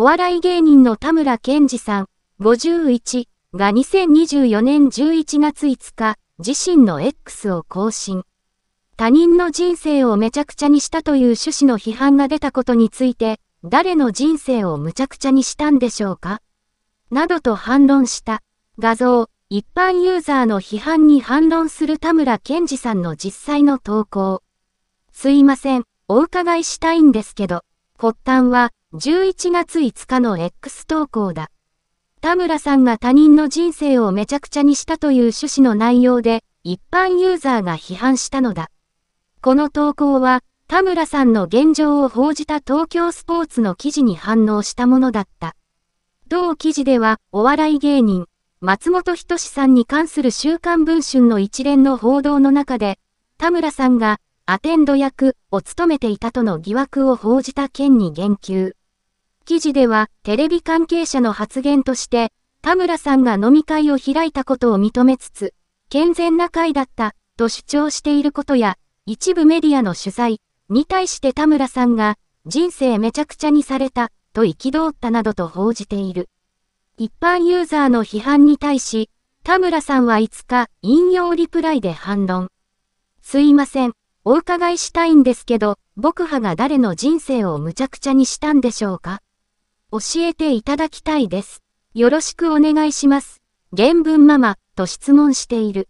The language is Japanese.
お笑い芸人の田村健二さん、51が2024年11月5日、自身の X を更新。他人の人生をめちゃくちゃにしたという趣旨の批判が出たことについて、誰の人生をむちゃくちゃにしたんでしょうかなどと反論した。画像、一般ユーザーの批判に反論する田村健二さんの実際の投稿。すいません、お伺いしたいんですけど、発端は、11月5日の X 投稿だ。田村さんが他人の人生をめちゃくちゃにしたという趣旨の内容で、一般ユーザーが批判したのだ。この投稿は、田村さんの現状を報じた東京スポーツの記事に反応したものだった。同記事では、お笑い芸人、松本人志さんに関する週刊文春の一連の報道の中で、田村さんが、アテンド役を務めていたとの疑惑を報じた件に言及。記事では、テレビ関係者の発言として、田村さんが飲み会を開いたことを認めつつ、健全な会だった、と主張していることや、一部メディアの取材に対して田村さんが、人生めちゃくちゃにされた、と憤ったなどと報じている。一般ユーザーの批判に対し、田村さんは5日、引用リプライで反論。すいません、お伺いしたいんですけど、僕派が誰の人生をむちゃくちゃにしたんでしょうか教えていただきたいです。よろしくお願いします。原文ママ、と質問している。